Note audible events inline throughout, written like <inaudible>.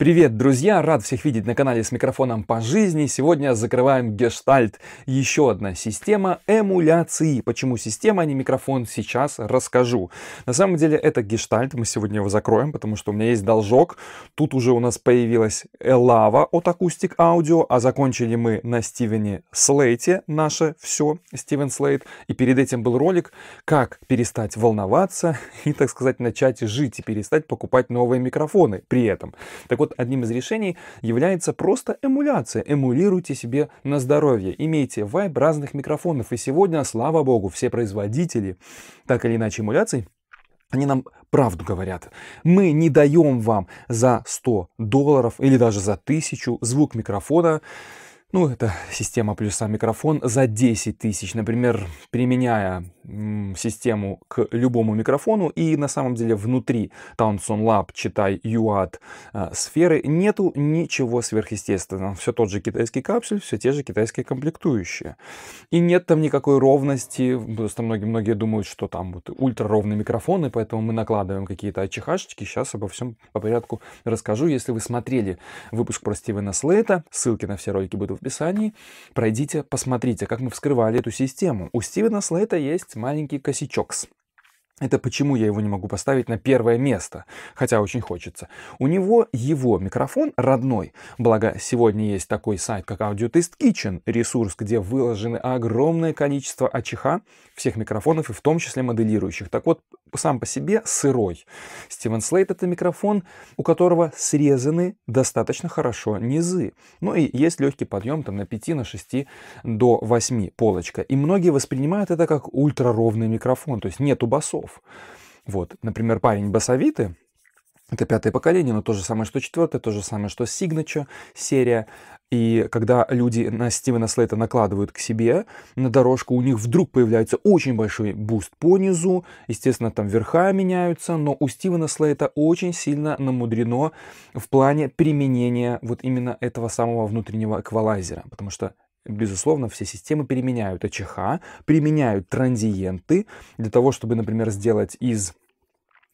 Привет, друзья! Рад всех видеть на канале с микрофоном по жизни. Сегодня закрываем гештальт. Еще одна система эмуляции. Почему система, а не микрофон, сейчас расскажу. На самом деле это гештальт, мы сегодня его закроем, потому что у меня есть должок. Тут уже у нас появилась Элава от Acoustic Audio, а закончили мы на Стивене Слейте, наше все, Стивен Слейт. И перед этим был ролик, как перестать волноваться и, так сказать, начать жить и перестать покупать новые микрофоны при этом. Так вот, вот одним из решений является просто эмуляция. Эмулируйте себе на здоровье. Имейте вайб разных микрофонов. И сегодня, слава богу, все производители так или иначе эмуляций они нам правду говорят. Мы не даем вам за 100 долларов или даже за 1000 звук микрофона, ну это система плюса микрофон, за 10 тысяч. Например, применяя систему к любому микрофону. И на самом деле внутри Townsend Lab, читай UAT э, сферы, нету ничего сверхъестественного. Все тот же китайский капсюль, все те же китайские комплектующие. И нет там никакой ровности. что многие-многие думают, что там вот ультраровный микрофоны поэтому мы накладываем какие-то очехашечки. Сейчас обо всем по порядку расскажу. Если вы смотрели выпуск про Стивена Слейта, ссылки на все ролики будут в описании, пройдите, посмотрите, как мы вскрывали эту систему. У Стивена Слейта есть маленький косячок. -с. Это почему я его не могу поставить на первое место, хотя очень хочется. У него его микрофон родной, благо сегодня есть такой сайт, как Audio Test Kitchen, ресурс, где выложены огромное количество АЧХ всех микрофонов и в том числе моделирующих. Так вот, сам по себе сырой. Стивен Слейт — это микрофон, у которого срезаны достаточно хорошо низы. Ну и есть легкий подъем там на 5, на 6 до 8 полочка. И многие воспринимают это как ультраровный микрофон, то есть нету басов игроков. Вот, например, парень басовиты, это пятое поколение, но то же самое, что четвертое, то же самое, что Signature серия. И когда люди на Стивена Слейта накладывают к себе на дорожку, у них вдруг появляется очень большой буст по низу. Естественно, там верха меняются, но у Стивена Слейта очень сильно намудрено в плане применения вот именно этого самого внутреннего эквалайзера. Потому что Безусловно, все системы переменяют АЧХ, применяют транзиенты для того, чтобы, например, сделать из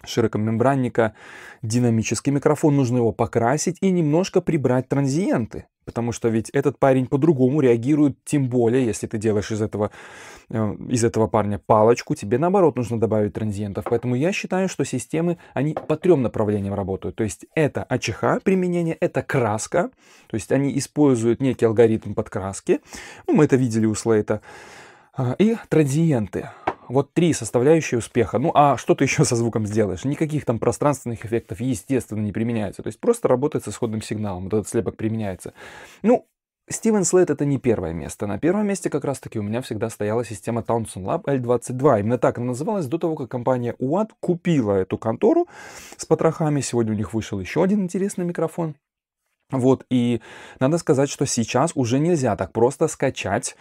широкомембранника динамический микрофон. Нужно его покрасить и немножко прибрать транзиенты. Потому что ведь этот парень по-другому реагирует, тем более, если ты делаешь из этого, э, из этого парня палочку, тебе наоборот нужно добавить транзиентов. Поэтому я считаю, что системы, они по трем направлениям работают. То есть это АЧХ применение, это краска, то есть они используют некий алгоритм подкраски. Ну, мы это видели у Слейта. А, и транзиенты. Вот три составляющие успеха. Ну, а что ты еще со звуком сделаешь? Никаких там пространственных эффектов, естественно, не применяется. То есть просто работает с исходным сигналом. Вот этот слепок применяется. Ну, Стивен Слейд это не первое место. На первом месте как раз-таки у меня всегда стояла система Townsend Lab L22. Именно так она называлась до того, как компания UAD купила эту контору с потрохами. Сегодня у них вышел еще один интересный микрофон. Вот, и надо сказать, что сейчас уже нельзя так просто скачать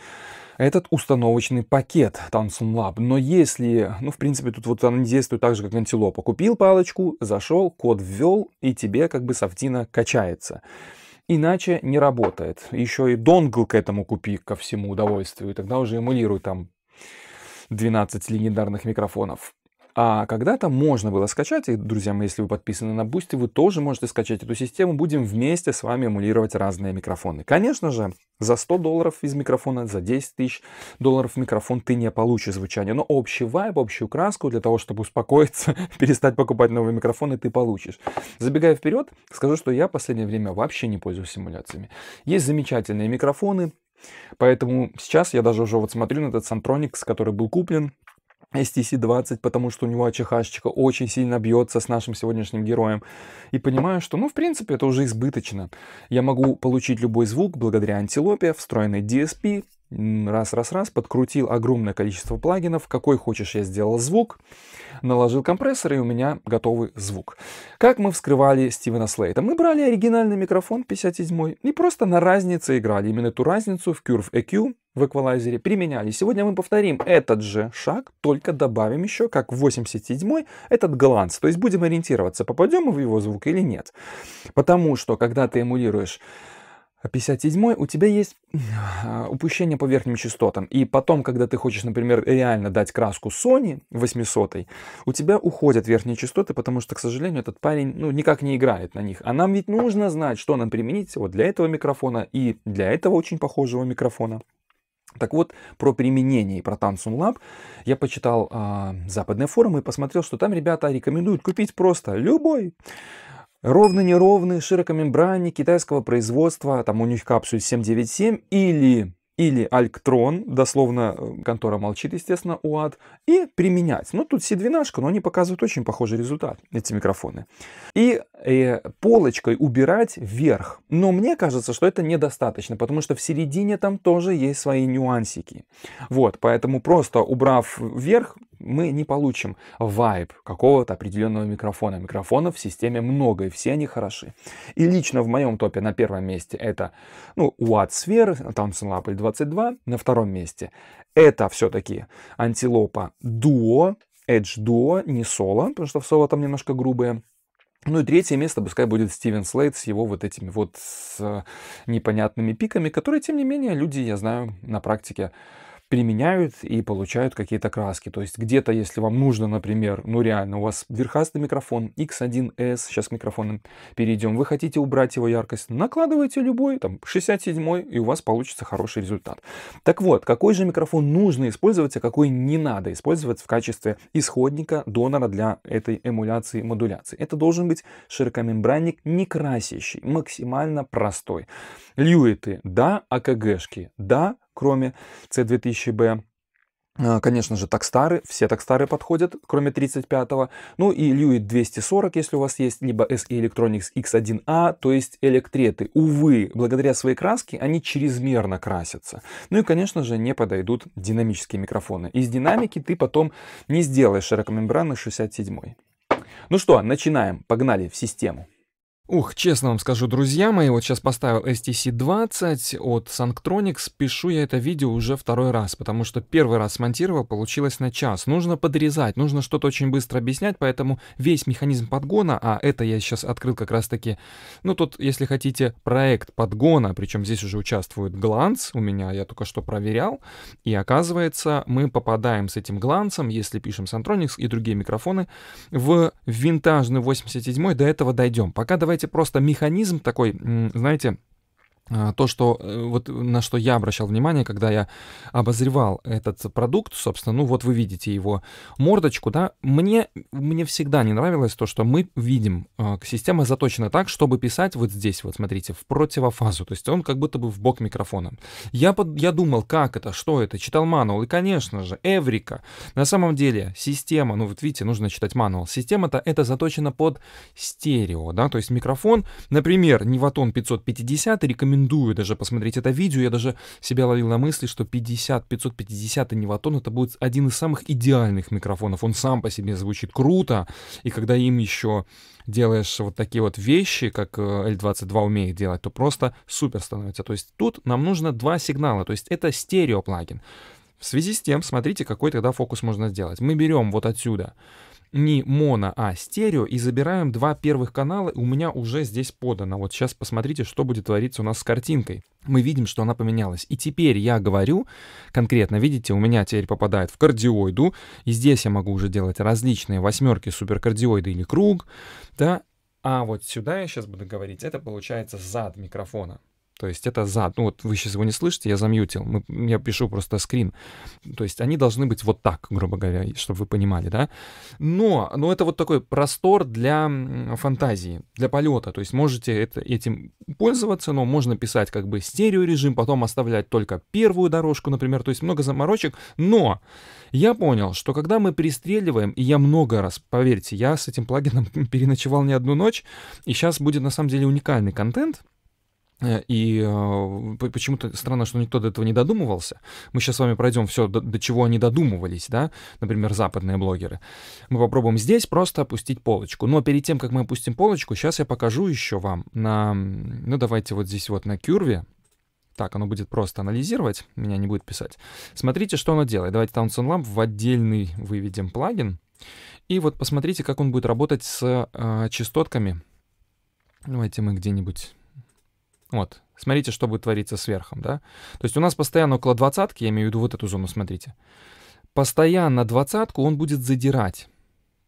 этот установочный пакет Tansun Lab. Но если, ну, в принципе, тут вот она действует так же, как антилопа. Купил палочку, зашел, код ввел, и тебе как бы софтина качается. Иначе не работает. Еще и донгл к этому купи ко всему удовольствию, и тогда уже эмулируй там 12 легендарных микрофонов. А когда-то можно было скачать, и, друзья мои, если вы подписаны на Boosty, вы тоже можете скачать эту систему. Будем вместе с вами эмулировать разные микрофоны. Конечно же, за 100 долларов из микрофона, за 10 тысяч долларов микрофон ты не получишь звучание. Но общий вайб, общую краску для того, чтобы успокоиться, <laughs> перестать покупать новые микрофоны, ты получишь. Забегая вперед, скажу, что я в последнее время вообще не пользуюсь симуляциями. Есть замечательные микрофоны, Поэтому сейчас я даже уже вот смотрю на этот Сантроникс, который был куплен, STC-20, потому что у него АЧХшечка очень сильно бьется с нашим сегодняшним героем. И понимаю, что, ну, в принципе, это уже избыточно. Я могу получить любой звук благодаря антилопе, встроенной DSP, раз-раз-раз, подкрутил огромное количество плагинов, какой хочешь я сделал звук, наложил компрессор, и у меня готовый звук. Как мы вскрывали Стивена Слейта? Мы брали оригинальный микрофон 57 и просто на разнице играли. Именно ту разницу в Curve EQ в эквалайзере применяли. Сегодня мы повторим этот же шаг, только добавим еще, как 87 этот гланс. То есть будем ориентироваться, попадем мы в его звук или нет. Потому что, когда ты эмулируешь 57 а у тебя есть а, упущение по верхним частотам. И потом, когда ты хочешь, например, реально дать краску Sony 800, у тебя уходят верхние частоты, потому что, к сожалению, этот парень ну, никак не играет на них. А нам ведь нужно знать, что нам применить вот для этого микрофона и для этого очень похожего микрофона. Так вот, про применение и про Tansun Lab я почитал э, западные форумы и посмотрел, что там ребята рекомендуют купить просто любой ровно неровные широкомембранник китайского производства, там у них капсуль 797 или или Альктрон, дословно э, контора молчит, естественно, УАД, и применять. Ну, тут C12, но они показывают очень похожий результат, эти микрофоны. И э, полочкой убирать вверх. Но мне кажется, что это недостаточно, потому что в середине там тоже есть свои нюансики. Вот, поэтому просто убрав вверх, мы не получим вайб какого-то определенного микрофона. Микрофонов в системе много, и все они хороши. И лично в моем топе на первом месте это, ну, Watt Sphere, Thompson Lapel 22, на втором месте это все-таки антилопа Duo, Edge Duo, не соло, потому что в соло там немножко грубые. Ну и третье место пускай будет Стивен Слейд с его вот этими вот э, непонятными пиками, которые, тем не менее, люди, я знаю, на практике применяют и получают какие-то краски. То есть где-то, если вам нужно, например, ну реально, у вас верхастый микрофон X1S, сейчас к микрофонам перейдем, вы хотите убрать его яркость, накладывайте любой, там 67 и у вас получится хороший результат. Так вот, какой же микрофон нужно использовать, а какой не надо использовать в качестве исходника, донора для этой эмуляции модуляции? Это должен быть широкомембранник не красящий, максимально простой. Льюиты, да, АКГшки, да, кроме C2000B. А, конечно же, такстары, все такстары подходят, кроме 35-го. Ну и Льюит 240, если у вас есть, либо SE Electronics X1A, а, то есть электреты. Увы, благодаря своей краске они чрезмерно красятся. Ну и, конечно же, не подойдут динамические микрофоны. Из динамики ты потом не сделаешь широкомембранный 67 -й. Ну что, начинаем, погнали в систему. Ух, честно вам скажу, друзья мои, вот сейчас поставил STC-20 от Sanctronics, пишу я это видео уже второй раз, потому что первый раз смонтировал, получилось на час. Нужно подрезать, нужно что-то очень быстро объяснять, поэтому весь механизм подгона, а это я сейчас открыл как раз-таки, ну тут, если хотите, проект подгона, причем здесь уже участвует гланц у меня, я только что проверял, и оказывается, мы попадаем с этим гланцем, если пишем Sanctronics и другие микрофоны, в винтажный 87-й, до этого дойдем. Пока давай давайте просто механизм такой, знаете, а, то, что э, вот на что я обращал внимание, когда я обозревал этот продукт, собственно, ну вот вы видите его мордочку, да, мне, мне всегда не нравилось то, что мы видим, а, система заточена так, чтобы писать вот здесь, вот смотрите, в противофазу, то есть он как будто бы в бок микрофона. Я, под, я думал, как это, что это, читал мануал, и, конечно же, Эврика. На самом деле система, ну вот видите, нужно читать мануал, система-то это заточена под стерео, да, то есть микрофон, например, Неватон 550 рекомендуется рекомендую даже посмотреть это видео. Я даже себя ловил на мысли, что 50, 550 неватон это будет один из самых идеальных микрофонов. Он сам по себе звучит круто, и когда им еще делаешь вот такие вот вещи, как L22 э, умеет делать, то просто супер становится. То есть тут нам нужно два сигнала, то есть это стерео плагин. В связи с тем, смотрите, какой тогда фокус можно сделать. Мы берем вот отсюда не моно, а стерео, и забираем два первых канала, у меня уже здесь подано. Вот сейчас посмотрите, что будет твориться у нас с картинкой. Мы видим, что она поменялась. И теперь я говорю конкретно, видите, у меня теперь попадает в кардиоиду, и здесь я могу уже делать различные восьмерки суперкардиоиды или круг, да, а вот сюда я сейчас буду говорить, это получается зад микрофона. То есть это за. Ну вот вы сейчас его не слышите, я замьютил. Мы, я пишу просто скрин. То есть они должны быть вот так, грубо говоря, чтобы вы понимали, да. Но, но это вот такой простор для фантазии, для полета. То есть можете это, этим пользоваться, но можно писать как бы стереорежим, потом оставлять только первую дорожку, например. То есть много заморочек. Но я понял, что когда мы перестреливаем, и я много раз, поверьте, я с этим плагином <laughs> переночевал не одну ночь, и сейчас будет на самом деле уникальный контент — Э, и э, почему-то странно, что никто до этого не додумывался. Мы сейчас с вами пройдем все, до, до чего они додумывались, да, например, западные блогеры. Мы попробуем здесь просто опустить полочку. Но перед тем, как мы опустим полочку, сейчас я покажу еще вам на, ну давайте вот здесь вот на кюрве. Так, оно будет просто анализировать, меня не будет писать. Смотрите, что оно делает. Давайте Townsend Lamp в отдельный выведем плагин. И вот посмотрите, как он будет работать с э, частотками. Давайте мы где-нибудь вот. Смотрите, что будет твориться сверхом, да. То есть у нас постоянно около двадцатки, я имею в виду вот эту зону, смотрите. Постоянно двадцатку он будет задирать.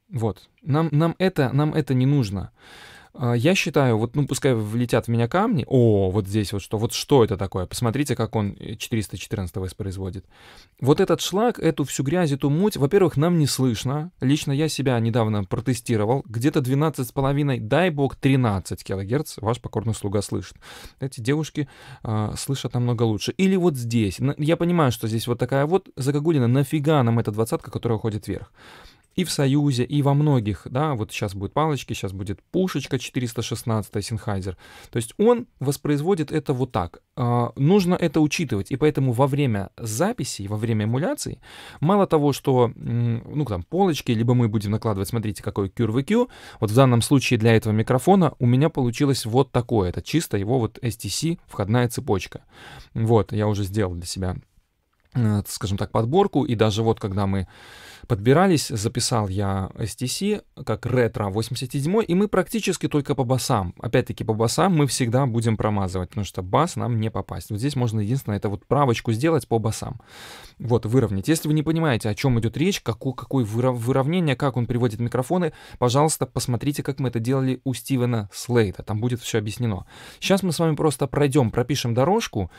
Вот. Нам, нам, это, нам это не нужно. А, я считаю, вот, ну, пускай влетят в меня камни, о, вот здесь вот что, вот что это такое, посмотрите, как он 414 э, воспроизводит. Вот этот шлак, эту всю грязь, эту муть, во-первых, нам не слышно, лично я себя недавно протестировал, где-то 12,5, дай бог, 13 килогерц ваш покорный слуга слышит. Эти девушки э, слышат намного лучше. Или вот здесь, я понимаю, что здесь вот такая вот загогулина, нафига нам эта двадцатка, которая уходит вверх? и в Союзе, и во многих, да, вот сейчас будет палочки, сейчас будет пушечка 416 Синхайзер. То есть он воспроизводит это вот так. Э, нужно это учитывать, и поэтому во время записи, во время эмуляции, мало того, что, ну, там, полочки, либо мы будем накладывать, смотрите, какой QRVQ, вот в данном случае для этого микрофона у меня получилось вот такое, это чисто его вот STC входная цепочка. Вот, я уже сделал для себя Э, скажем так, подборку, и даже вот когда мы подбирались, записал я STC как ретро 87 и мы практически только по басам. Опять-таки по басам мы всегда будем промазывать, потому что бас нам не попасть. Вот здесь можно единственное, это вот правочку сделать по басам. Вот, выровнять. Если вы не понимаете, о чем идет речь, какое, какое выровнение, как он приводит микрофоны, пожалуйста, посмотрите, как мы это делали у Стивена Слейта. Там будет все объяснено. Сейчас мы с вами просто пройдем, пропишем дорожку,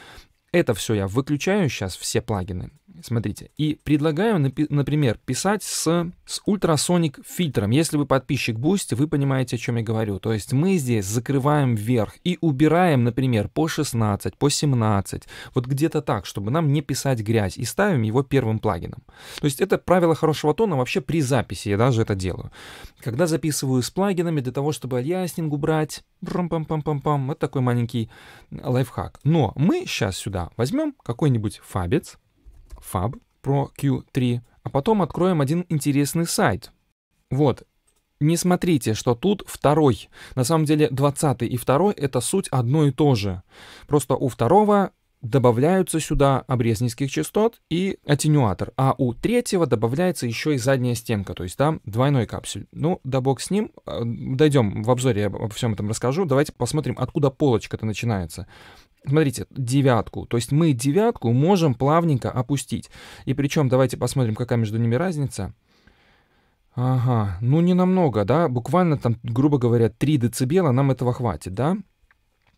это все я выключаю сейчас, все плагины, Смотрите. И предлагаю, например, писать с, с ультрасоник фильтром. Если вы подписчик Boost, вы понимаете, о чем я говорю. То есть мы здесь закрываем вверх и убираем, например, по 16, по 17. Вот где-то так, чтобы нам не писать грязь. И ставим его первым плагином. То есть это правило хорошего тона вообще при записи. Я даже это делаю. Когда записываю с плагинами, для того, чтобы альяснинг убрать, брам-пам-пам-пам-пам, вот такой маленький лайфхак. Но мы сейчас сюда возьмем какой-нибудь фабец, Fab про Q3, а потом откроем один интересный сайт. Вот, не смотрите, что тут второй. На самом деле 20 и второй — это суть одно и то же. Просто у второго добавляются сюда обрез низких частот и аттенюатор, а у третьего добавляется еще и задняя стенка, то есть там двойной капсюль. Ну, да бог с ним, э, дойдем в обзоре, я обо всем этом расскажу. Давайте посмотрим, откуда полочка-то начинается смотрите, девятку. То есть мы девятку можем плавненько опустить. И причем давайте посмотрим, какая между ними разница. Ага, ну не намного, да, буквально там, грубо говоря, 3 децибела нам этого хватит, да.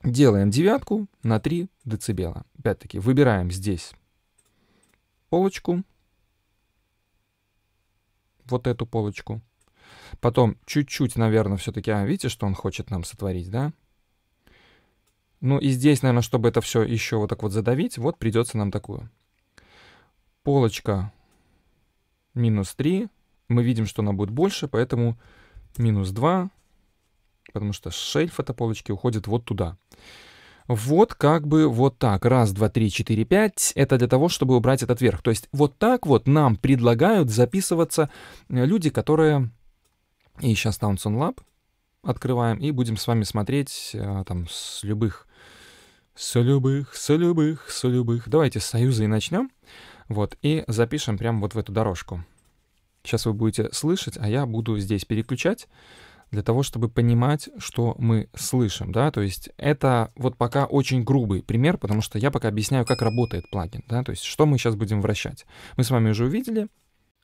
Делаем девятку на 3 децибела. Опять-таки, выбираем здесь полочку, вот эту полочку. Потом чуть-чуть, наверное, все-таки, а, видите, что он хочет нам сотворить, да? Да. Ну и здесь, наверное, чтобы это все еще вот так вот задавить, вот придется нам такую. Полочка минус 3. Мы видим, что она будет больше, поэтому минус 2, потому что шельф этой полочки уходит вот туда. Вот как бы вот так. Раз, два, три, четыре, пять. Это для того, чтобы убрать этот верх. То есть вот так вот нам предлагают записываться э, люди, которые... И сейчас Townson Lab открываем, и будем с вами смотреть э, там с любых любых, любых, солюбых, любых. Давайте с союза и начнем. Вот, и запишем прямо вот в эту дорожку. Сейчас вы будете слышать, а я буду здесь переключать для того, чтобы понимать, что мы слышим, да, то есть это вот пока очень грубый пример, потому что я пока объясняю, как работает плагин, да, то есть что мы сейчас будем вращать. Мы с вами уже увидели,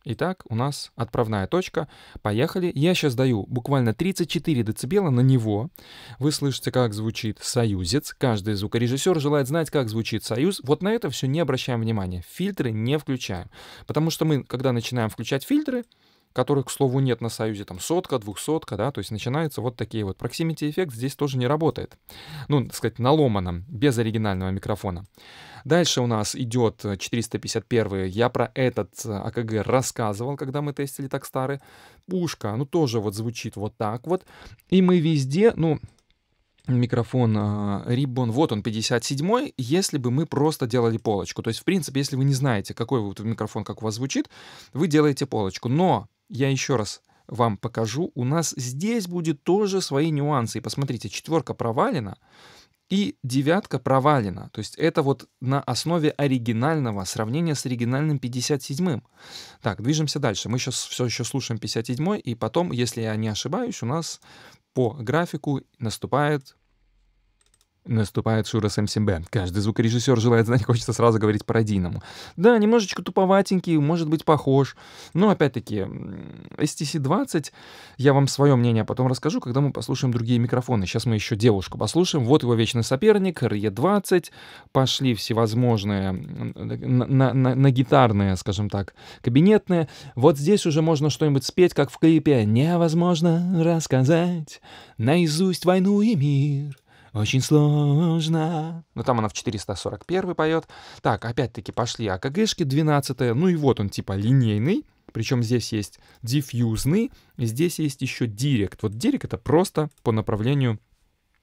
Итак, у нас отправная точка. Поехали. Я сейчас даю буквально 34 децибела на него. Вы слышите, как звучит союзец. Каждый звукорежиссер желает знать, как звучит союз. Вот на это все не обращаем внимания. Фильтры не включаем. Потому что мы, когда начинаем включать фильтры, которых, к слову, нет на Союзе, там сотка, двухсотка, да, то есть начинаются вот такие вот. Proximity эффект здесь тоже не работает. Ну, так сказать, наломаном, без оригинального микрофона. Дальше у нас идет 451. Я про этот э, АКГ рассказывал, когда мы тестили так старый. Пушка, ну, тоже вот звучит вот так вот. И мы везде, ну, микрофон э, Ribbon, вот он 57-й, если бы мы просто делали полочку. То есть, в принципе, если вы не знаете, какой вот микрофон как у вас звучит, вы делаете полочку. Но я еще раз вам покажу. У нас здесь будет тоже свои нюансы. И посмотрите, четверка провалена и девятка провалена. То есть это вот на основе оригинального сравнения с оригинальным 57-м. Так, движемся дальше. Мы сейчас все еще слушаем 57-й, и потом, если я не ошибаюсь, у нас по графику наступает Наступает Шура СМСБ. Каждый звукорежиссер желает знать, хочется сразу говорить пародийному. Да, немножечко туповатенький, может быть, похож. Но, опять-таки, STC-20, я вам свое мнение потом расскажу, когда мы послушаем другие микрофоны. Сейчас мы еще девушку послушаем. Вот его вечный соперник, RE20. Пошли всевозможные на, на, на, на гитарные, скажем так, кабинетные. Вот здесь уже можно что-нибудь спеть, как в клипе. Невозможно рассказать наизусть войну и мир очень сложно. Но ну, там она в 441 поет. Так, опять-таки пошли АКГшки 12 Ну и вот он типа линейный. Причем здесь есть диффьюзный, здесь есть еще директ. Вот директ это просто по направлению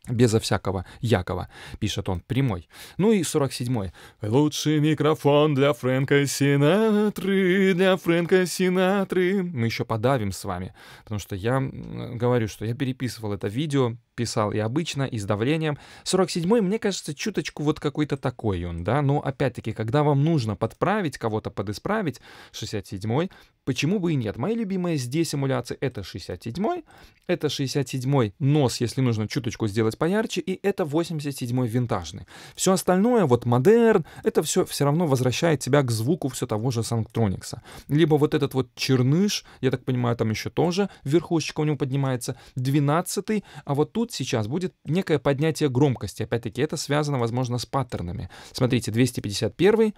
безо всякого Якова, пишет он, прямой. Ну и 47-й. Лучший микрофон для Фрэнка Синатры, для Фрэнка Синатры. Мы еще подавим с вами, потому что я говорю, что я переписывал это видео писал и обычно, и с давлением. 47-й, мне кажется, чуточку вот какой-то такой он, да, но опять-таки, когда вам нужно подправить кого-то, подисправить, 67-й, почему бы и нет? Мои любимые здесь эмуляции — это 67-й, это 67-й нос, если нужно чуточку сделать поярче, и это 87-й винтажный. Все остальное, вот модерн, это все все равно возвращает тебя к звуку все того же Санктроникса. Либо вот этот вот черныш, я так понимаю, там еще тоже верхушечка у него поднимается, 12-й, а вот тут сейчас будет некое поднятие громкости. Опять-таки, это связано, возможно, с паттернами. Смотрите, 251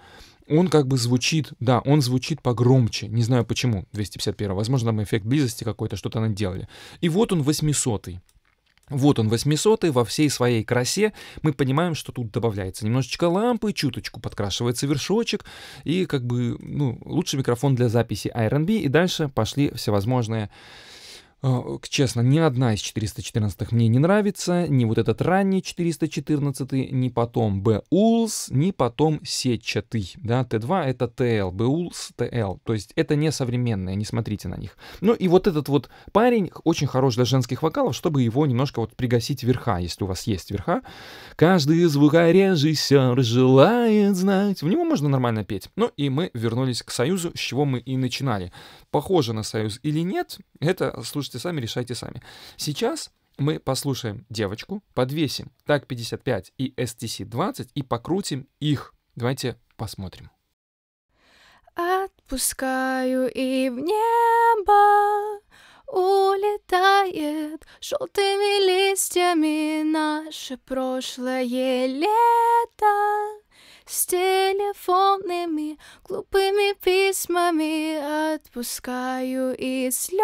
он как бы звучит, да, он звучит погромче. Не знаю почему, 251 Возможно, там эффект близости какой-то, что-то они делали. И вот он 800 -й. Вот он 800 во всей своей красе. Мы понимаем, что тут добавляется немножечко лампы, чуточку подкрашивается вершочек и как бы ну, лучший микрофон для записи R&B. И дальше пошли всевозможные Э, честно, ни одна из 414 мне не нравится, ни вот этот ранний 414, ни потом Беулс, ни потом сетчатый, да, Т2 это ТЛ, Беулс ТЛ, то есть это не современные, не смотрите на них. Ну и вот этот вот парень очень хорош для женских вокалов, чтобы его немножко вот пригасить верха, если у вас есть верха. Каждый звукорежиссер желает знать, в него можно нормально петь. Ну и мы вернулись к Союзу, с чего мы и начинали. Похоже на Союз или нет, это, слушайте, можете сами, решайте сами. Сейчас мы послушаем девочку, подвесим так 55 и STC 20 и покрутим их. Давайте посмотрим. Отпускаю и в небо улетает желтыми листьями наше прошлое лето с телефонными глупыми письмами отпускаю и слезы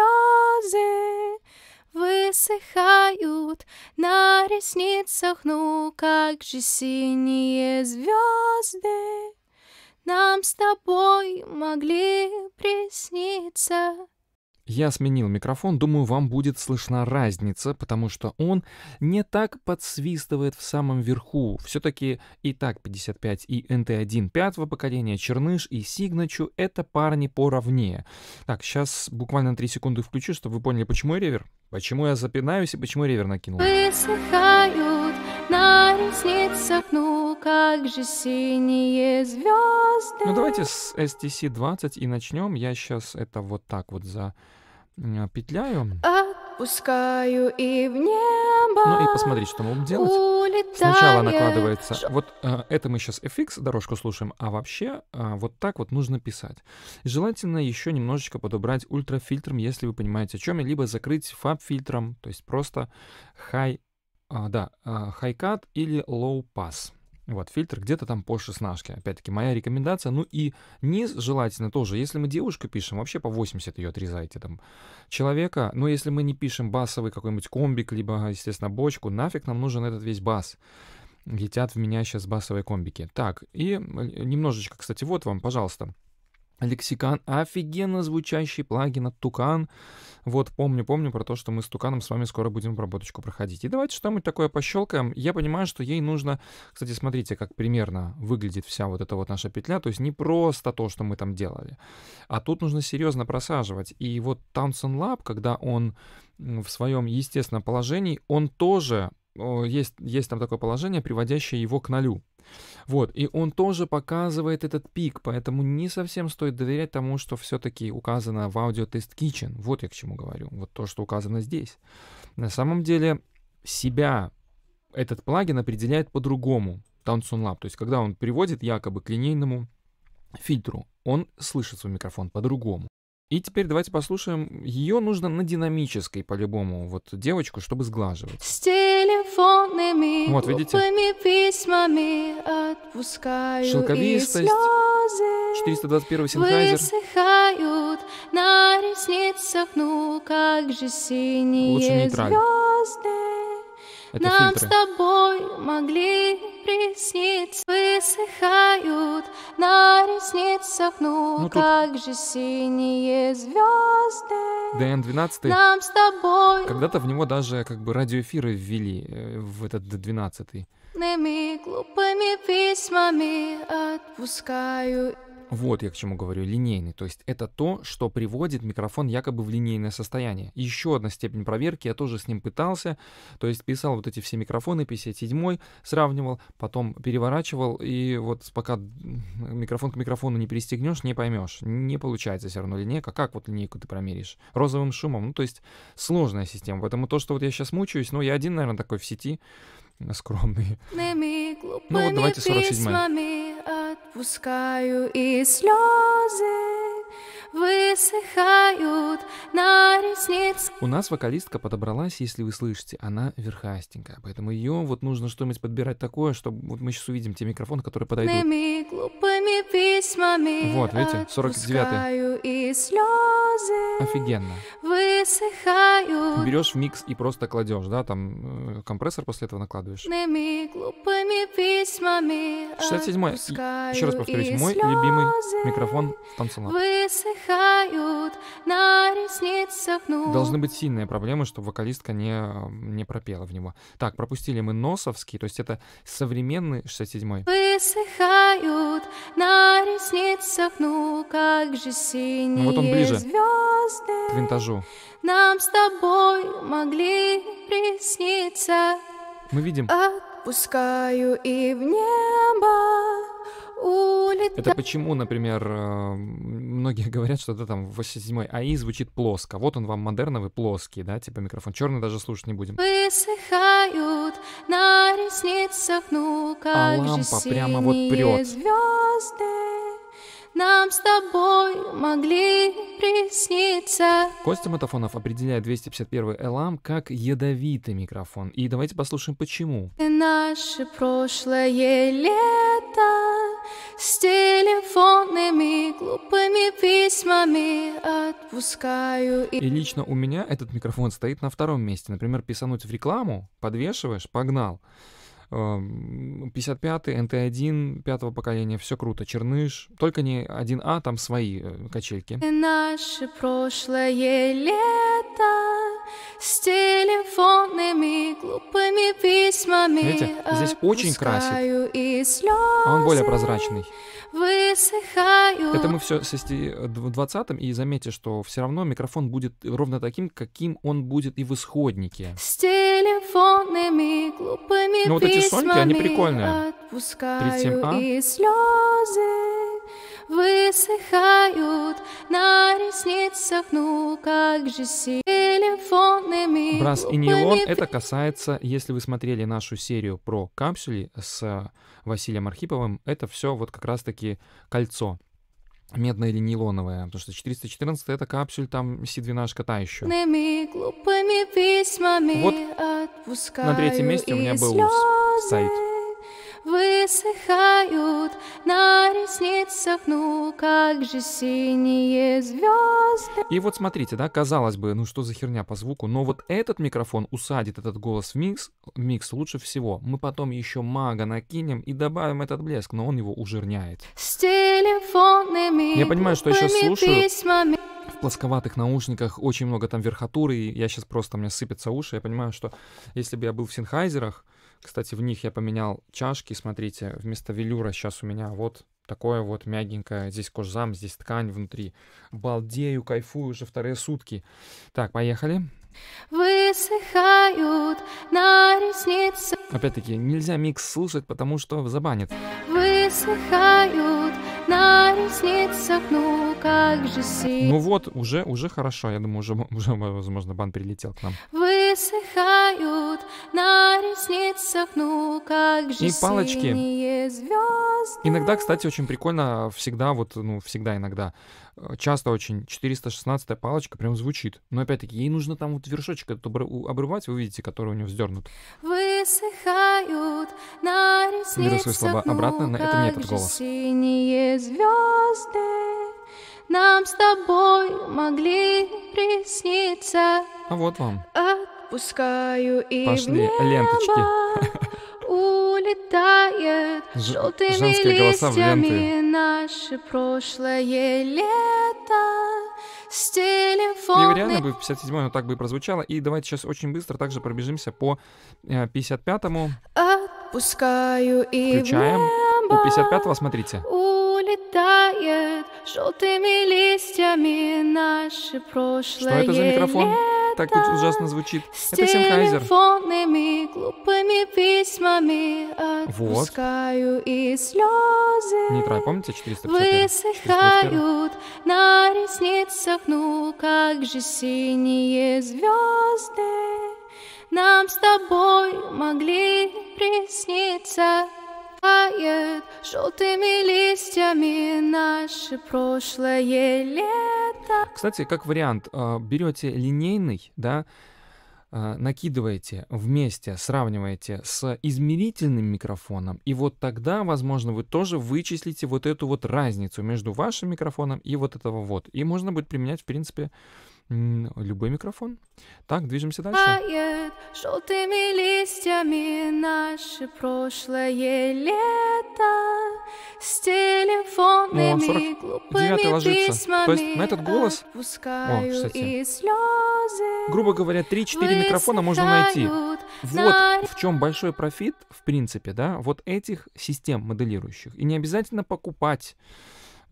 высыхают на ресницах, ну как же синие звезды нам с тобой могли присниться. Я сменил микрофон, думаю, вам будет слышна разница, потому что он не так подсвистывает в самом верху. Все-таки и так 55 и NT1 пятого поколения, Черныш и Сигначу — это парни поровнее. Так, сейчас буквально 3 секунды включу, чтобы вы поняли, почему я ревер. Почему я запинаюсь и почему я ревер накинул. Высыхают на ресницах, ну как же синие звезды. Ну давайте с STC 20 и начнем. Я сейчас это вот так вот за... А, петляю. Отпускаю и в небо. Ну и посмотри, что мы будем делать. Улетает. Сначала накладывается... Ш... Вот э, это мы сейчас FX дорожку слушаем, а вообще э, вот так вот нужно писать. Желательно еще немножечко подобрать ультрафильтром, если вы понимаете о чем, я, либо закрыть фаб-фильтром, то есть просто high, э, а, да, э, high cut или low pass. Вот, фильтр где-то там по 16, опять-таки, моя рекомендация. Ну и низ желательно тоже, если мы девушку пишем, вообще по 80 ее отрезайте там человека. Но если мы не пишем басовый какой-нибудь комбик, либо, естественно, бочку, нафиг нам нужен этот весь бас. Летят в меня сейчас басовые комбики. Так, и немножечко, кстати, вот вам, пожалуйста лексикан, офигенно звучащий плагин от Тукан. Вот помню, помню про то, что мы с Туканом с вами скоро будем обработочку проходить. И давайте что-нибудь такое пощелкаем. Я понимаю, что ей нужно... Кстати, смотрите, как примерно выглядит вся вот эта вот наша петля. То есть не просто то, что мы там делали, а тут нужно серьезно просаживать. И вот Townsend Lab, когда он в своем естественном положении, он тоже есть, есть там такое положение, приводящее его к нолю. Вот, и он тоже показывает этот пик, поэтому не совсем стоит доверять тому, что все-таки указано в Audio Kitchen. Вот я к чему говорю, вот то, что указано здесь. На самом деле себя этот плагин определяет по-другому, Tansun Lab. То есть, когда он приводит якобы к линейному фильтру, он слышит свой микрофон по-другому. И теперь давайте послушаем. Ее нужно на динамической, по-любому, вот девочку, чтобы сглаживать. С телефонными вот, видите? письмами отпускаю Шелковистость. 421 синхайзер. Высыхают на ресницах, ну как же синие звезды. Это Нам фильтры. с тобой могли ресниц высыхают на ресницах, ну, ну как же синие звезды. ДН-12. Нам с тобой. Когда-то в него даже как бы радиоэфиры ввели э, в этот Д-12. Глупыми письмами отпускаю вот я к чему говорю, линейный. То есть это то, что приводит микрофон якобы в линейное состояние. Еще одна степень проверки, я тоже с ним пытался. То есть писал вот эти все микрофоны, 57 сравнивал, потом переворачивал, и вот пока микрофон к микрофону не перестегнешь, не поймешь. Не получается все равно линейка. Как вот линейку ты промеришь? Розовым шумом. Ну, то есть сложная система. Поэтому то, что вот я сейчас мучаюсь, ну, я один, наверное, такой в сети э, скромный. Ну вот давайте 47 -й пускаю и слезы высыхают на ресниц. У нас вокалистка подобралась, если вы слышите, она верхастенькая, поэтому ее вот нужно что-нибудь подбирать такое, чтобы вот мы сейчас увидим те микрофоны, которые подойдут. глупыми письмами Вот, видите, 49 и слезы Офигенно. Высыхают. Берешь в микс и просто кладешь, да, там э, компрессор после этого накладываешь. глупыми письмами 67 Еще раз повторюсь, мой любимый микрофон танцевал. Высыхают отдыхают на ресницах ну. Должны быть сильные проблемы, чтобы вокалистка не, не пропела в него. Так, пропустили мы Носовский, то есть это современный 67-й. Высыхают на ресницах, ну как же синие ну, вот он ближе звезды к винтажу. Нам с тобой могли присниться. Мы видим. Отпускаю и в небо улетай. Это почему, например, эм, многие говорят, что да, там 87-й АИ звучит плоско. Вот он вам модерновый плоский, да, типа микрофон черный даже слушать не будем. Высыхают на ресницах, ну а как а лампа же прямо вот прет. звезды нам с тобой могли присниться. Костя Матафонов определяет 251 Элам как ядовитый микрофон. И давайте послушаем почему. Наше прошлое лето с телефонными глупыми письмами отпускаю. И... и лично у меня этот микрофон стоит на втором месте. Например, писануть в рекламу, подвешиваешь, погнал. 55-й, эм, НТ-1, пятого поколения, все круто. Черныш, только не 1А, там свои э, качельки. наше прошлое лето с телефонными глупыми письмами. Видите, здесь очень красит, а он более прозрачный. Высыхаю. Это мы все с 20 и заметьте, что все равно микрофон будет ровно таким, каким он будет и в исходнике. С телефонными глупыми Но ну, вот эти сольки, они прикольные. 37А. и слезы высыхают на ресницах, ну как же сильно телефонными Брас и нейлон, это касается, если вы смотрели нашу серию про капсули с Василием Архиповым, это все вот как раз-таки кольцо медное или нейлоновое, потому что 414 это капсюль, там си-двенашка та еще. Вот на третьем месте у меня был сайт высыхают на ресницах, ну как же синие звезды. И вот смотрите, да, казалось бы, ну что за херня по звуку, но вот этот микрофон усадит этот голос в микс, микс лучше всего. Мы потом еще мага накинем и добавим этот блеск, но он его ужирняет. С телефонными Я понимаю, что я сейчас слушаю. Письмами плосковатых наушниках очень много там верхотуры, и я сейчас просто, у меня сыпятся уши, я понимаю, что если бы я был в синхайзерах, кстати, в них я поменял чашки, смотрите, вместо велюра сейчас у меня вот такое вот мягенькое, здесь кожзам, здесь ткань внутри. Балдею, кайфую уже вторые сутки. Так, поехали. Высыхают на ресницы. Опять-таки, нельзя микс слушать, потому что забанит. Высыхают на ресницах, ну как же си. Ну вот, уже, уже хорошо, я думаю, уже, <laughs> уже возможно, бан прилетел к нам высыхают на ресницах, ну как же И палочки. Звезды. Иногда, кстати, очень прикольно, всегда, вот, ну, всегда иногда, э, часто очень 416-я палочка прям звучит. Но опять-таки, ей нужно там вот вершочек обрывать, вы видите, который у нее вздернут. Высыхают на ресницах, Беру свои слова ну, обратно, на это нет этот голос. Синие звезды нам с тобой могли присниться. А вот вам. От Пускаю и Пошли в небо ленточки. <laughs> улетает Ж- желтыми листьями наше прошлое лето с телефона. И реально бы 57 оно так бы и прозвучало. И давайте сейчас очень быстро также пробежимся по 55-му. Э, Отпускаю и Включаем. У 55-го смотрите. Улетает желтыми листьями наше прошлое Что это за микрофон? так ужасно звучит. Это Сенхайзер. глупыми письмами отпускаю вот. и слезы. Нитра, помните? 454. Высыхают 451. на ресницах, ну как же синие звезды. Нам с тобой могли присниться Сияет желтыми листьями наше прошлое лето. Кстати, как вариант, э, берете линейный, да, э, накидываете вместе, сравниваете с измерительным микрофоном, и вот тогда, возможно, вы тоже вычислите вот эту вот разницу между вашим микрофоном и вот этого вот. И можно будет применять, в принципе, Любой микрофон. Так, движемся дальше. Пает желтыми листьями наше прошлое лето с телефонными 49 глупыми ложится. письмами То есть на этот голос, О, и слезы грубо говоря, 3-4 микрофона можно найти. Вот в чем большой профит, в принципе, да, вот этих систем моделирующих. И не обязательно покупать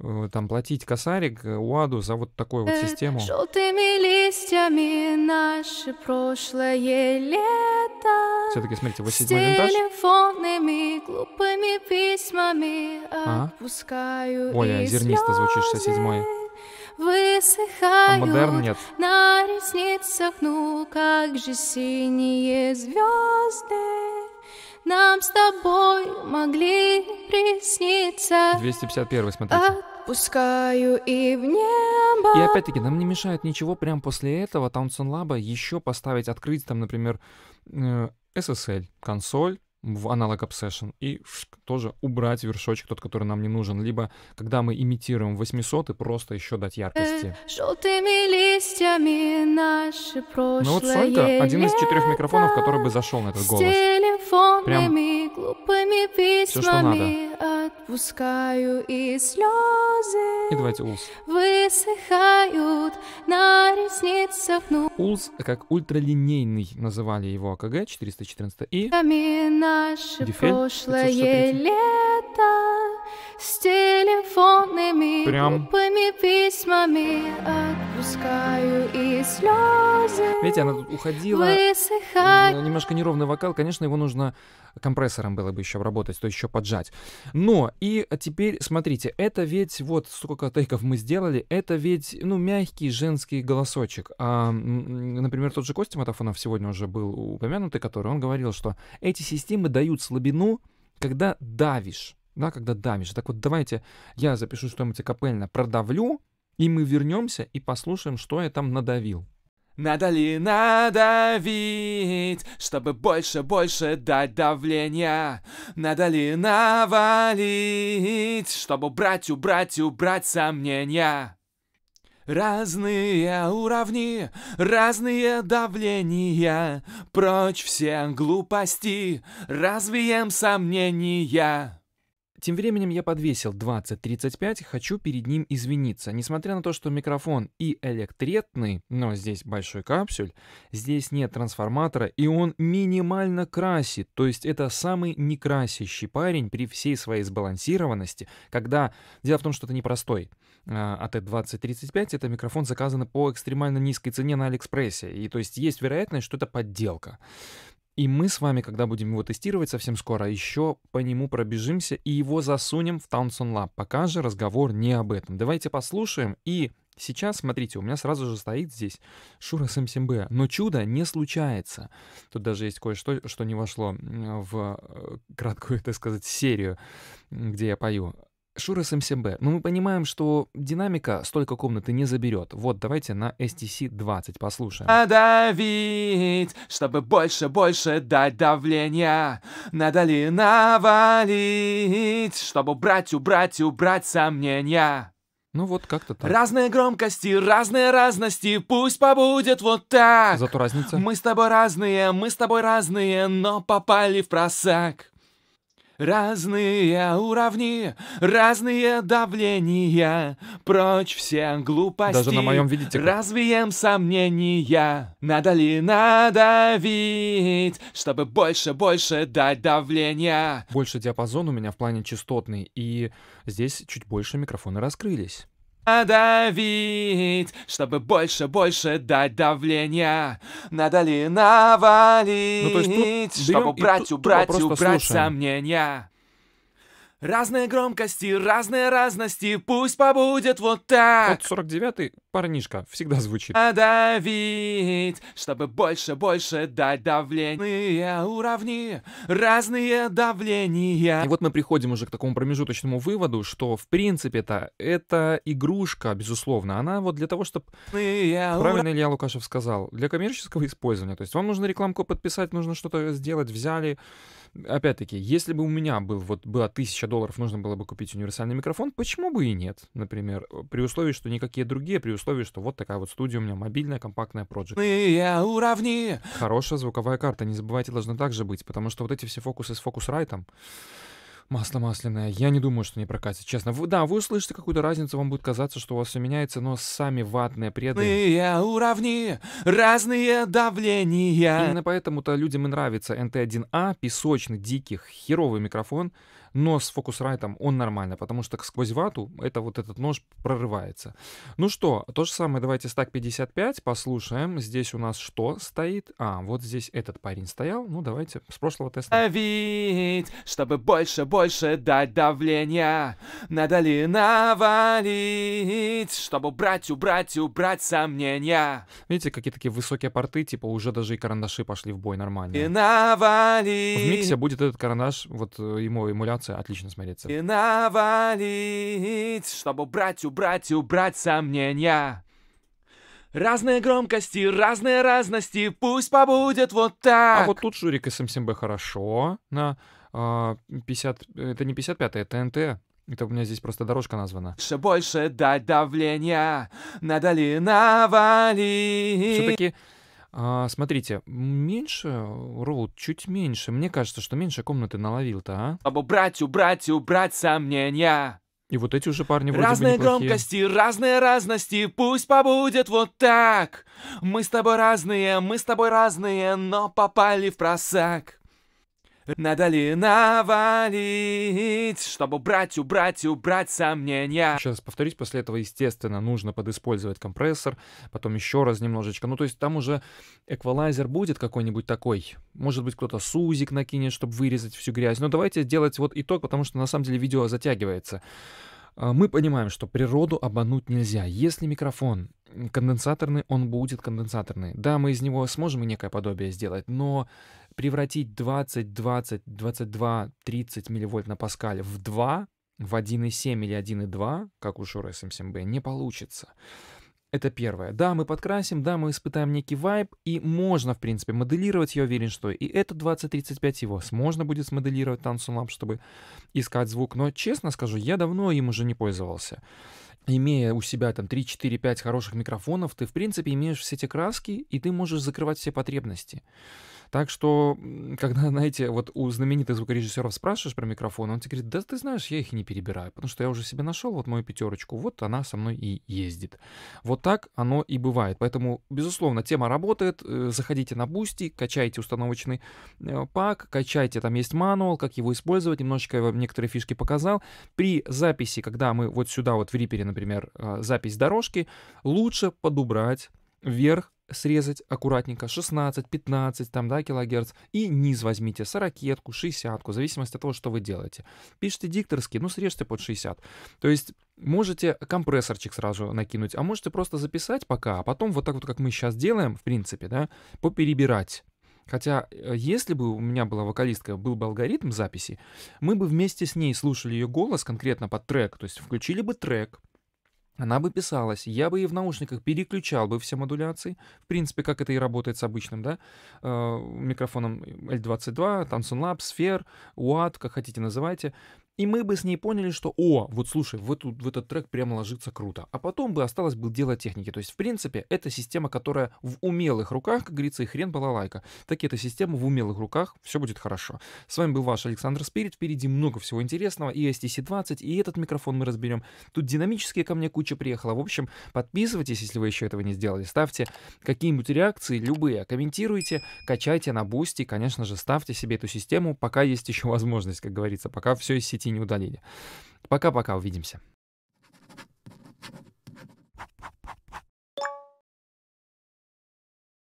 Э, там платить косарик э, УАДу за вот такую вот э, систему. Желтыми листьями наше прошлое лето. Все-таки, смотрите, 87 винтаж. С телефонными глупыми письмами а? отпускаю Более зернисто звучит 67 Высыхают а модерн нет. на ресницах, ну как же синие звезды. Нам с тобой могли присниться. 251, смотрите. Отпускаю и в небо. И опять-таки, нам не мешает ничего прям после этого Таунсон Лаба еще поставить, открыть там, например, SSL, э, консоль, в аналог Obsession и тоже убрать вершочек, тот, который нам не нужен. Либо, когда мы имитируем 800, и просто еще дать яркости. Э, желтыми листьями наши прошлое Ну вот Солька — один из четырех микрофонов, который бы зашел на этот голос. Прям глупыми письмами все, что надо. отпускаю и слезы и давайте ус высыхают на Вдаль снится вновь. УЛС, как ультралинейный называли его АКГ, 414 и... Дефель, прошлое лето с телефонными Прям. глупыми письмами отпускаю и слезы. Видите, она тут уходила. Высыхать. Немножко неровный вокал, конечно, его нужно компрессором было бы еще обработать, то еще поджать. Но, и теперь, смотрите, это ведь, вот сколько тейков мы сделали, это ведь, ну, мягкий женский голосок кусочек. А, например, тот же Костя Матафонов сегодня уже был упомянутый, который, он говорил, что эти системы дают слабину, когда давишь, да, когда давишь. Так вот, давайте я запишу что-нибудь капельно, продавлю, и мы вернемся и послушаем, что я там надавил. Надо ли надавить, чтобы больше-больше дать давления? Надо ли навалить, чтобы убрать, убрать, убрать сомнения? Разные уровни, разные давления, Прочь все глупости, развеем сомнения. Тем временем я подвесил 20-35. хочу перед ним извиниться. Несмотря на то, что микрофон и электретный, но здесь большой капсюль, здесь нет трансформатора, и он минимально красит, то есть это самый некрасящий парень при всей своей сбалансированности, когда... Дело в том, что это непростой. А, а АТ-2035 — это микрофон, заказанный по экстремально низкой цене на Алиэкспрессе, и то есть есть вероятность, что это подделка. И мы с вами, когда будем его тестировать совсем скоро, еще по нему пробежимся и его засунем в Townsend Lab. Пока же разговор не об этом. Давайте послушаем и Сейчас, смотрите, у меня сразу же стоит здесь Шура с B. но чудо не случается. Тут даже есть кое-что, что не вошло в э, краткую, так сказать, серию, где я пою. Шура SMCB. Но мы понимаем, что динамика столько комнаты не заберет. Вот, давайте на STC-20 послушаем. Надавить, чтобы больше-больше дать давления. Надо ли навалить, чтобы убрать, убрать, убрать сомнения? Ну вот как-то так. Разные громкости, разные разности, пусть побудет вот так. Зато разница. Мы с тобой разные, мы с тобой разные, но попали в просак. Разные уровни, разные давления, прочь все глупости. Даже на моем видите. Как... Развеем сомнения. Надо ли надавить, чтобы больше, больше дать давления? Больше диапазон у меня в плане частотный, и здесь чуть больше микрофоны раскрылись давить, чтобы больше, больше дать давления. Надо ли навалить, ну, есть, чтобы убрать, убрать, убрать сомнения. Разные громкости, разные разности, пусть побудет вот так. Вот 49-й парнишка всегда звучит. А давить, чтобы больше-больше дать давление уровни, разные давления. И вот мы приходим уже к такому промежуточному выводу, что в принципе-то это игрушка, безусловно, она вот для того, чтобы... Правильно Илья Лукашев сказал, для коммерческого использования. То есть вам нужно рекламку подписать, нужно что-то сделать, взяли, опять-таки, если бы у меня был, вот было тысяча долларов, нужно было бы купить универсальный микрофон, почему бы и нет, например, э, при условии, что никакие другие, при условии, что вот такая вот студия у меня мобильная, компактная Project. Я Хорошая звуковая карта, не забывайте, должна также быть, потому что вот эти все фокусы с фокус-райтом, Масло масляное. Я не думаю, что не прокатит, честно. Вы, да, вы услышите какую-то разницу, вам будет казаться, что у вас все меняется, но сами ватные преды уровни, разные давления. Именно поэтому-то людям и нравится NT1A, а, песочный, диких, херовый микрофон — но с фокус-райтом он нормально, потому что сквозь вату это вот этот нож прорывается. Ну что, то же самое, давайте стак 55 послушаем. Здесь у нас что стоит? А, вот здесь этот парень стоял. Ну давайте с прошлого теста. Давить, чтобы больше-больше дать давления, надо ли навалить, чтобы убрать, убрать, убрать сомнения. Видите, какие такие высокие порты, типа уже даже и карандаши пошли в бой нормально. И навалить. В миксе будет этот карандаш, вот э, ему эмулятор анимация отлично смотрится. И навалить, чтобы убрать, убрать, убрать сомнения. Разные громкости, разные разности, пусть побудет вот а так. А вот тут Шурик СМСМБ эм хорошо на э, а, 50... Это не 55, это НТ. Это у меня здесь просто дорожка названа. Больше, больше дать давления, надо ли навалить? Все-таки а, смотрите, меньше, э, роут чуть меньше. Мне кажется, что меньше комнаты наловил-то, а? Або братью, братью, брать сомнения. И вот эти уже парни вроде Разные бы громкости, разные разности, пусть побудет вот так. Мы с тобой разные, мы с тобой разные, но попали в просак. Надали навалить, чтобы убрать, убрать, убрать сомнения. Сейчас раз повторюсь, после этого, естественно, нужно подиспользовать компрессор, потом еще раз немножечко. Ну, то есть там уже эквалайзер будет какой-нибудь такой. Может быть, кто-то сузик накинет, чтобы вырезать всю грязь. Но давайте делать вот итог, потому что на самом деле видео затягивается. А, мы понимаем, что природу обмануть нельзя. Если микрофон конденсаторный, он будет конденсаторный. Да, мы из него сможем некое подобие сделать, но превратить 20, 20, 22, 30 милливольт на Паскаль в 2, в 1,7 или 1,2, как у Шура SMCB, не получится. Это первое. Да, мы подкрасим, да, мы испытаем некий вайб, и можно, в принципе, моделировать, я уверен, что и это 2035 его можно будет смоделировать Tansun чтобы искать звук, но, честно скажу, я давно им уже не пользовался. Имея у себя там 3, 4, 5 хороших микрофонов, ты, в принципе, имеешь все эти краски, и ты можешь закрывать все потребности. Так что, когда, <laughs> знаете, вот у знаменитых звукорежиссеров спрашиваешь про микрофон, он тебе говорит, да ты знаешь, я их не перебираю, потому что я уже себе нашел вот мою пятерочку, вот она со мной и ездит. Вот так оно и бывает. Поэтому, безусловно, тема работает. Э, заходите на Бусти, качайте установочный э, пак, качайте, там есть мануал, как его использовать. Немножечко я вам некоторые фишки показал. При записи, когда мы вот сюда вот в Reaper, например, а, запись дорожки, лучше подубрать вверх срезать аккуратненько 16, 15 там, да, килогерц, и низ возьмите 40, 60, в зависимости от того, что вы делаете. Пишите дикторский, ну срежьте под 60. То есть можете компрессорчик сразу накинуть, а можете просто записать пока, а потом вот так вот, как мы сейчас делаем, в принципе, да, поперебирать. Хотя, э, если бы у меня была вокалистка, был бы алгоритм записи, мы бы вместе с ней слушали ее голос конкретно под трек, то есть включили бы трек, она бы писалась, я бы и в наушниках переключал бы все модуляции, в принципе, как это и работает с обычным, да, э, микрофоном L22, Samsung Lab, Sphere, UAT, как хотите называйте, и мы бы с ней поняли, что, о, вот слушай, в, эту, в этот трек прямо ложится круто. А потом бы осталось бы дело техники. То есть, в принципе, это система, которая в умелых руках, как говорится, и хрен балалайка. Так и эта система в умелых руках, все будет хорошо. С вами был ваш Александр Спирит. Впереди много всего интересного. И STC-20, и этот микрофон мы разберем. Тут динамические ко мне куча приехала. В общем, подписывайтесь, если вы еще этого не сделали. Ставьте какие-нибудь реакции, любые. Комментируйте, качайте на бусте. Конечно же, ставьте себе эту систему, пока есть еще возможность, как говорится, пока все из сети не удалили. Пока-пока, увидимся.